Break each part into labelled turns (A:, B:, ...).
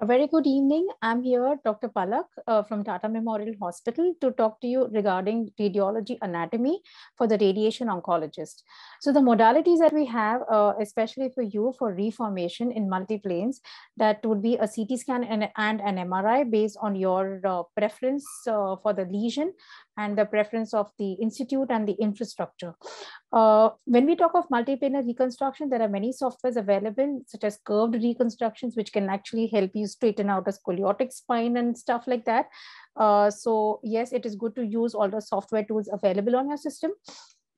A: A very good evening. I'm here, Dr. Palak uh, from Tata Memorial Hospital to talk to you regarding radiology anatomy for the radiation oncologist. So the modalities that we have, uh, especially for you for reformation in multiplanes, that would be a CT scan and, and an MRI based on your uh, preference uh, for the lesion and the preference of the institute and the infrastructure. Uh, when we talk of multi-planar reconstruction, there are many softwares available, such as curved reconstructions, which can actually help you straighten out a scoliotic spine and stuff like that. Uh, so yes, it is good to use all the software tools available on your system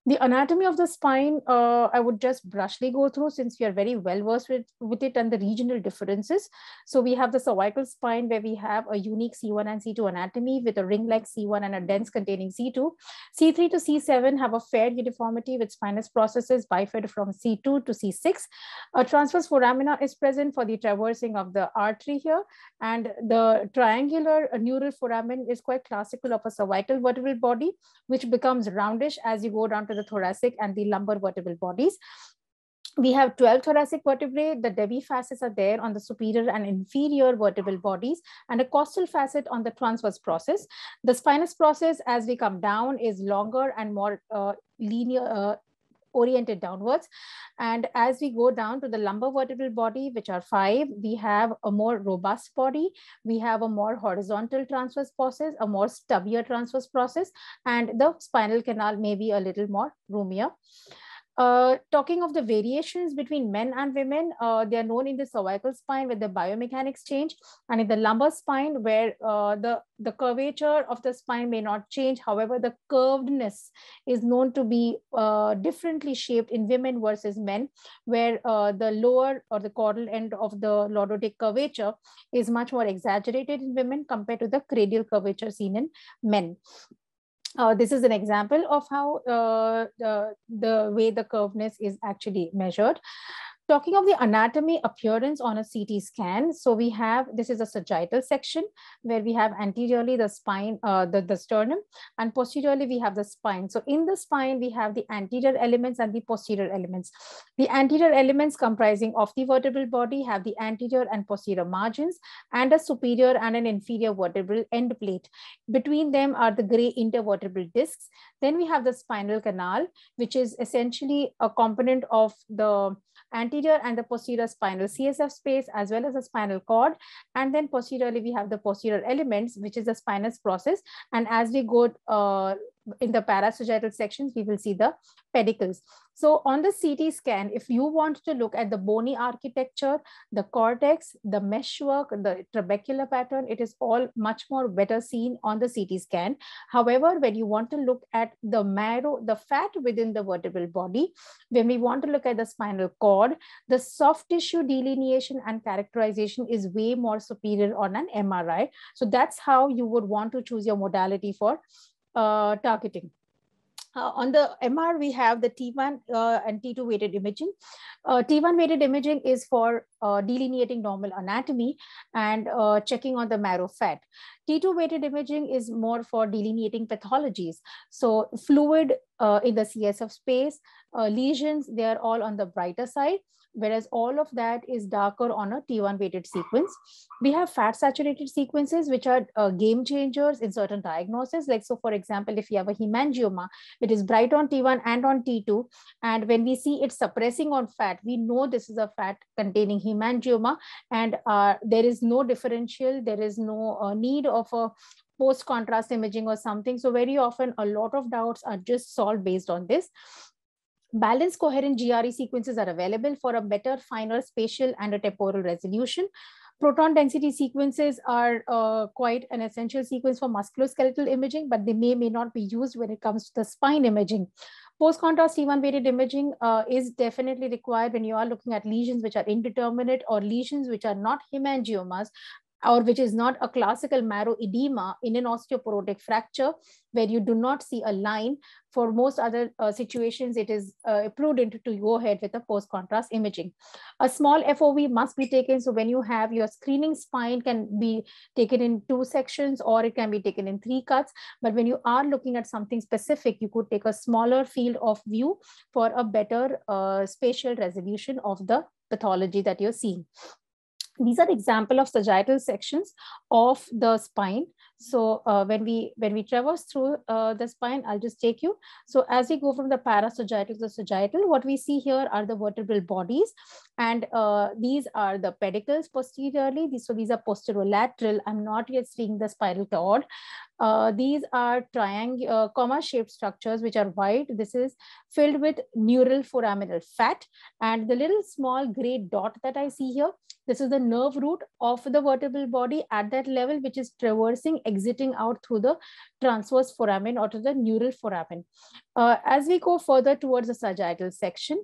A: the anatomy of the spine uh, i would just brushly go through since we are very well versed with, with it and the regional differences so we have the cervical spine where we have a unique c1 and c2 anatomy with a ring like c1 and a dense containing c2 c3 to c7 have a fair uniformity with spinous processes bifid from c2 to c6 a transverse foramina is present for the traversing of the artery here and the triangular neural foramen is quite classical of a cervical vertebral body which becomes roundish as you go down onto the thoracic and the lumbar vertebral bodies we have 12 thoracic vertebrae. The debi facets are there on the superior and inferior vertebral bodies and a costal facet on the transverse process. The spinous process as we come down is longer and more uh, linear, uh, oriented downwards. And as we go down to the lumbar vertebral body, which are five, we have a more robust body, we have a more horizontal transverse process, a more stubbier transverse process, and the spinal canal may be a little more roomier. Uh, talking of the variations between men and women, uh, they are known in the cervical spine where the biomechanics change and in the lumbar spine where uh, the, the curvature of the spine may not change. However, the curvedness is known to be uh, differently shaped in women versus men where uh, the lower or the caudal end of the lordotic curvature is much more exaggerated in women compared to the cranial curvature seen in men uh, this is an example of how uh, the, the way the curviness is actually measured. Talking of the anatomy appearance on a CT scan, so we have, this is a sagittal section where we have anteriorly the spine, uh, the, the sternum, and posteriorly we have the spine. So in the spine, we have the anterior elements and the posterior elements. The anterior elements comprising of the vertebral body have the anterior and posterior margins and a superior and an inferior vertebral end plate. Between them are the gray intervertebral discs. Then we have the spinal canal, which is essentially a component of the anterior anterior and the posterior spinal CSF space as well as the spinal cord. And then posteriorly, we have the posterior elements, which is the spinous process. And as we go uh, in the parasagittal sections, we will see the pedicles. So on the CT scan, if you want to look at the bony architecture, the cortex, the meshwork, the trabecular pattern, it is all much more better seen on the CT scan. However, when you want to look at the marrow, the fat within the vertebral body, when we want to look at the spinal cord, the soft tissue delineation and characterization is way more superior on an MRI. So that's how you would want to choose your modality for uh, targeting. Uh, on the MR, we have the T1 uh, and T2 weighted imaging. Uh, T1 weighted imaging is for uh, delineating normal anatomy and uh, checking on the marrow fat. T2 weighted imaging is more for delineating pathologies. So fluid uh, in the CSF space, lesions, they are all on the brighter side whereas all of that is darker on a T1 weighted sequence. We have fat saturated sequences, which are uh, game changers in certain diagnoses. Like, so for example, if you have a hemangioma, it is bright on T1 and on T2. And when we see it suppressing on fat, we know this is a fat containing hemangioma and uh, there is no differential. There is no uh, need of a post contrast imaging or something. So very often a lot of doubts are just solved based on this. Balanced coherent GRE sequences are available for a better, finer spatial and a temporal resolution. Proton density sequences are uh, quite an essential sequence for musculoskeletal imaging, but they may, may not be used when it comes to the spine imaging. Post-contrast T1 weighted imaging uh, is definitely required when you are looking at lesions which are indeterminate or lesions which are not hemangiomas or which is not a classical marrow edema in an osteoporotic fracture where you do not see a line. For most other uh, situations, it is uh, prudent to go ahead with a post-contrast imaging. A small FOV must be taken. So when you have your screening spine can be taken in two sections or it can be taken in three cuts. But when you are looking at something specific, you could take a smaller field of view for a better uh, spatial resolution of the pathology that you're seeing these are the example of sagittal sections of the spine so uh, when we when we traverse through uh, the spine i'll just take you so as we go from the parasagittal to the sagittal what we see here are the vertebral bodies and uh, these are the pedicles posteriorly these, so these are posterolateral i'm not yet seeing the spiral cord uh, these are triangular uh, comma shaped structures which are white this is filled with neural foraminal fat and the little small gray dot that i see here this is the nerve root of the vertebral body at that level, which is traversing, exiting out through the transverse foramen or to the neural foramen. Uh, as we go further towards the sagittal section,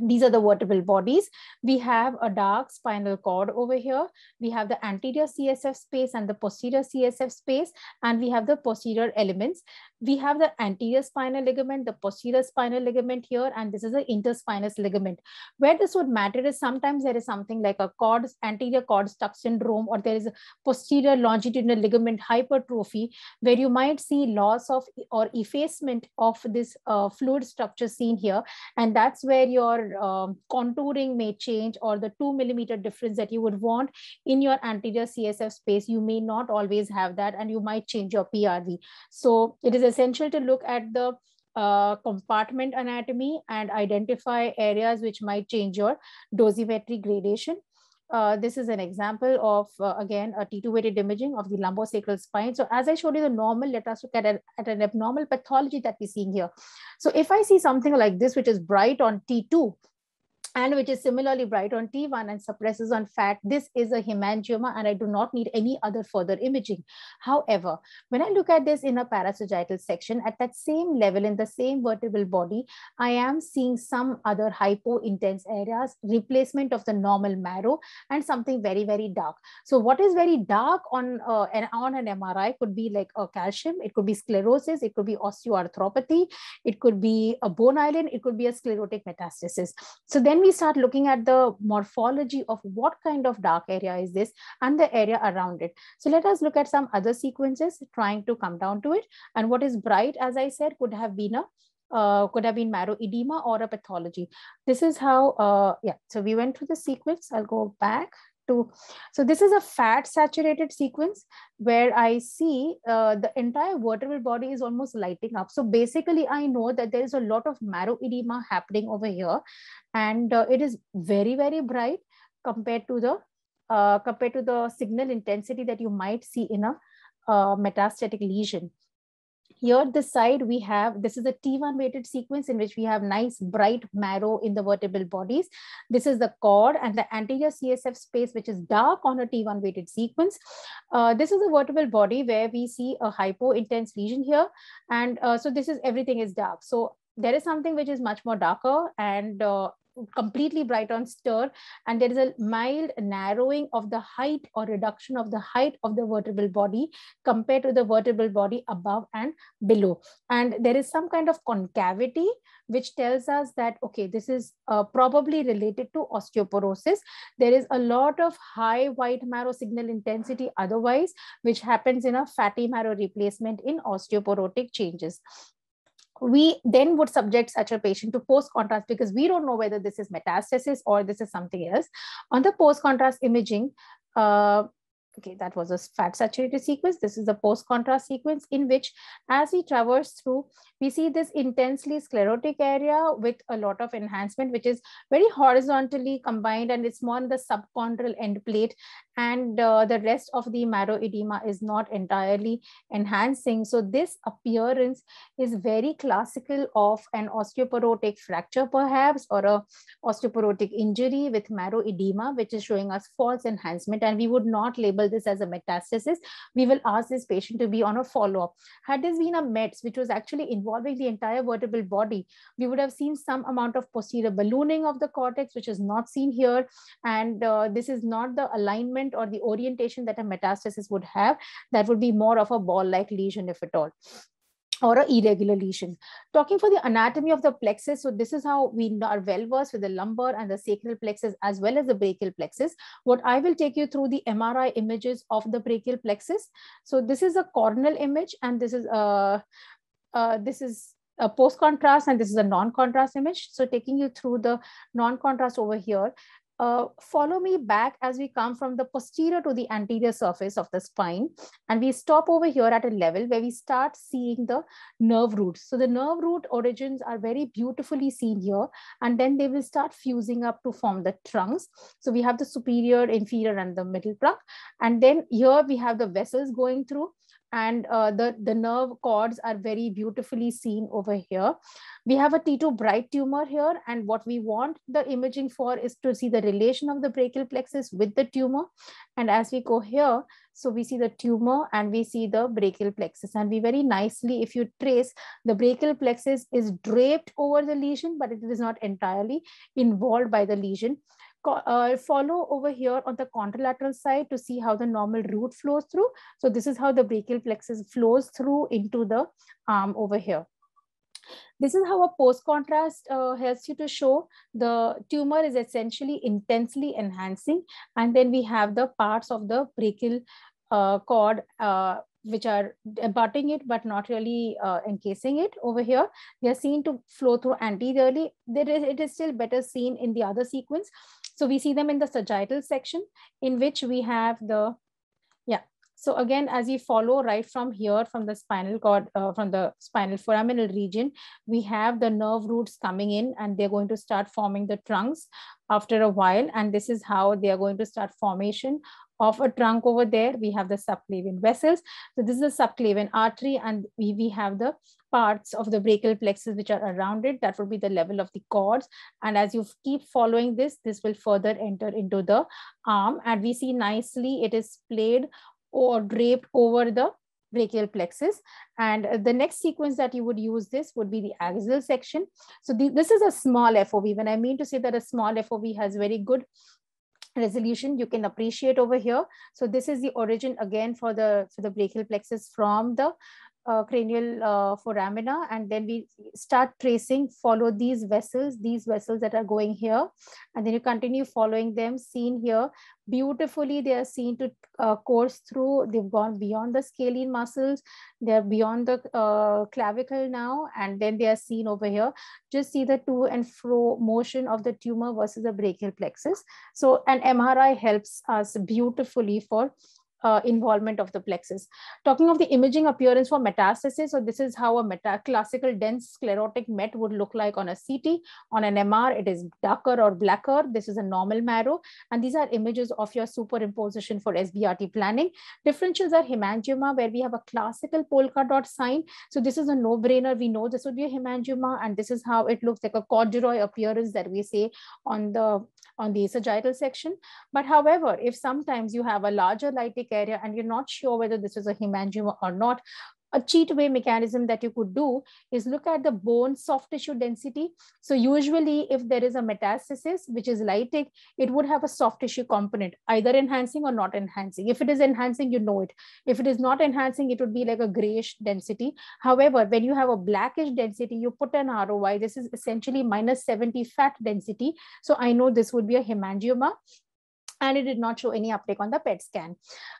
A: these are the vertebral bodies. We have a dark spinal cord over here. We have the anterior CSF space and the posterior CSF space, and we have the posterior elements. We have the anterior spinal ligament, the posterior spinal ligament here, and this is the interspinous ligament. Where this would matter is sometimes there is something like a cord, anterior cord stuck syndrome, or there is a posterior longitudinal ligament hypertrophy, where you might see loss of or effacement of this uh, fluid structure seen here. And that's where your um, contouring may change or the two millimeter difference that you would want in your anterior CSF space, you may not always have that and you might change your PRV. So it is essential to look at the uh, compartment anatomy and identify areas which might change your dosimetry gradation. Uh, this is an example of, uh, again, a T2 weighted imaging of the lumbosacral spine. So as I showed you the normal, let us look at at an abnormal pathology that we're seeing here. So if I see something like this, which is bright on T2, and which is similarly bright on T1 and suppresses on fat, this is a hemangioma and I do not need any other further imaging. However, when I look at this in a parasagittal section at that same level in the same vertebral body, I am seeing some other hypo-intense areas, replacement of the normal marrow and something very, very dark. So what is very dark on, uh, an, on an MRI could be like a calcium, it could be sclerosis, it could be osteoarthropathy, it could be a bone island, it could be a sclerotic metastasis. So then we start looking at the morphology of what kind of dark area is this and the area around it. So let us look at some other sequences trying to come down to it. And what is bright, as I said, could have been a uh, could have been marrow edema or a pathology. This is how, uh, yeah, so we went through the sequence. I'll go back so this is a fat saturated sequence where i see uh, the entire vertebral body is almost lighting up so basically i know that there is a lot of marrow edema happening over here and uh, it is very very bright compared to the uh, compared to the signal intensity that you might see in a uh, metastatic lesion here, this side, we have, this is a T1 weighted sequence in which we have nice bright marrow in the vertebral bodies. This is the cord and the anterior CSF space, which is dark on a T1 weighted sequence. Uh, this is a vertebral body where we see a hypo-intense lesion here. And uh, so this is, everything is dark. So there is something which is much more darker and uh, completely bright on stir and there is a mild narrowing of the height or reduction of the height of the vertebral body compared to the vertebral body above and below and there is some kind of concavity which tells us that okay this is uh, probably related to osteoporosis there is a lot of high white marrow signal intensity otherwise which happens in a fatty marrow replacement in osteoporotic changes we then would subject such a patient to post contrast because we don't know whether this is metastasis or this is something else. On the post contrast imaging, uh, okay, that was a fat saturated sequence. This is a post contrast sequence in which as we traverse through, we see this intensely sclerotic area with a lot of enhancement, which is very horizontally combined and it's more on the subchondral end plate. And uh, the rest of the marrow edema is not entirely enhancing. So this appearance is very classical of an osteoporotic fracture perhaps, or a osteoporotic injury with marrow edema, which is showing us false enhancement. And we would not label label this as a metastasis, we will ask this patient to be on a follow-up. Had this been a METS, which was actually involving the entire vertebral body, we would have seen some amount of posterior ballooning of the cortex, which is not seen here. And uh, this is not the alignment or the orientation that a metastasis would have. That would be more of a ball-like lesion, if at all or an irregular lesion. Talking for the anatomy of the plexus, so this is how we are well versed with the lumbar and the sacral plexus as well as the brachial plexus. What I will take you through the MRI images of the brachial plexus. So this is a coronal image and this is a, uh, this is a post contrast and this is a non contrast image. So taking you through the non contrast over here, uh, follow me back as we come from the posterior to the anterior surface of the spine. And we stop over here at a level where we start seeing the nerve roots. So the nerve root origins are very beautifully seen here. And then they will start fusing up to form the trunks. So we have the superior, inferior, and the middle trunk. And then here we have the vessels going through and uh, the, the nerve cords are very beautifully seen over here. We have a T2 bright tumor here and what we want the imaging for is to see the relation of the brachial plexus with the tumor. And as we go here, so we see the tumor and we see the brachial plexus and we very nicely, if you trace, the brachial plexus is draped over the lesion, but it is not entirely involved by the lesion uh, follow over here on the contralateral side to see how the normal root flows through. So this is how the brachial plexus flows through into the arm over here. This is how a post-contrast uh, helps you to show the tumor is essentially intensely enhancing. And then we have the parts of the brachial uh, cord uh, which are abutting it but not really uh, encasing it over here. They're seen to flow through anteriorly. There is, it is still better seen in the other sequence so we see them in the sagittal section in which we have the, yeah. So again, as you follow right from here, from the spinal cord, uh, from the spinal foraminal region, we have the nerve roots coming in and they're going to start forming the trunks after a while. And this is how they are going to start formation of a trunk over there. We have the subclavian vessels. So this is the subclavian artery and we, we have the parts of the brachial plexus which are around it. That would be the level of the cords. And as you keep following this, this will further enter into the arm. And we see nicely it is played or draped over the brachial plexus. And the next sequence that you would use this would be the axial section. So the, this is a small FOV. When I mean to say that a small FOV has very good resolution you can appreciate over here. So this is the origin again for the, for the brachial plexus from the uh, cranial uh, foramina and then we start tracing follow these vessels these vessels that are going here and then you continue following them seen here beautifully they are seen to uh, course through they've gone beyond the scalene muscles they're beyond the uh, clavicle now and then they are seen over here just see the to and fro motion of the tumor versus the brachial plexus so an mri helps us beautifully for uh, involvement of the plexus. Talking of the imaging appearance for metastasis, so this is how a meta classical dense sclerotic met would look like on a CT. On an MR, it is darker or blacker. This is a normal marrow. And these are images of your superimposition for SBRT planning. Differentials are hemangioma, where we have a classical polka dot sign. So this is a no-brainer. We know this would be a hemangioma, and this is how it looks like a corduroy appearance that we say on the on the sagittal section. But however, if sometimes you have a larger lytic and you're not sure whether this is a hemangioma or not, a cheat way mechanism that you could do is look at the bone soft tissue density. So usually if there is a metastasis, which is lytic, it would have a soft tissue component, either enhancing or not enhancing. If it is enhancing, you know it. If it is not enhancing, it would be like a grayish density. However, when you have a blackish density, you put an ROI. This is essentially minus 70 fat density. So I know this would be a hemangioma and it did not show any uptake on the PET scan.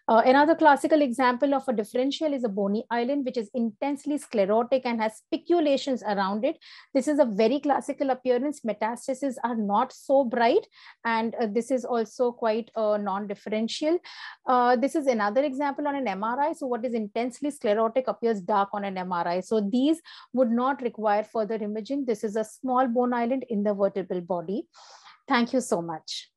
A: Uh, another classical example of a differential is a bony island, which is intensely sclerotic and has speculations around it. This is a very classical appearance. Metastases are not so bright, and uh, this is also quite uh, non-differential. Uh, this is another example on an MRI. So what is intensely sclerotic appears dark on an MRI. So these would not require further imaging. This is a small bone island in the vertebral body. Thank you so much.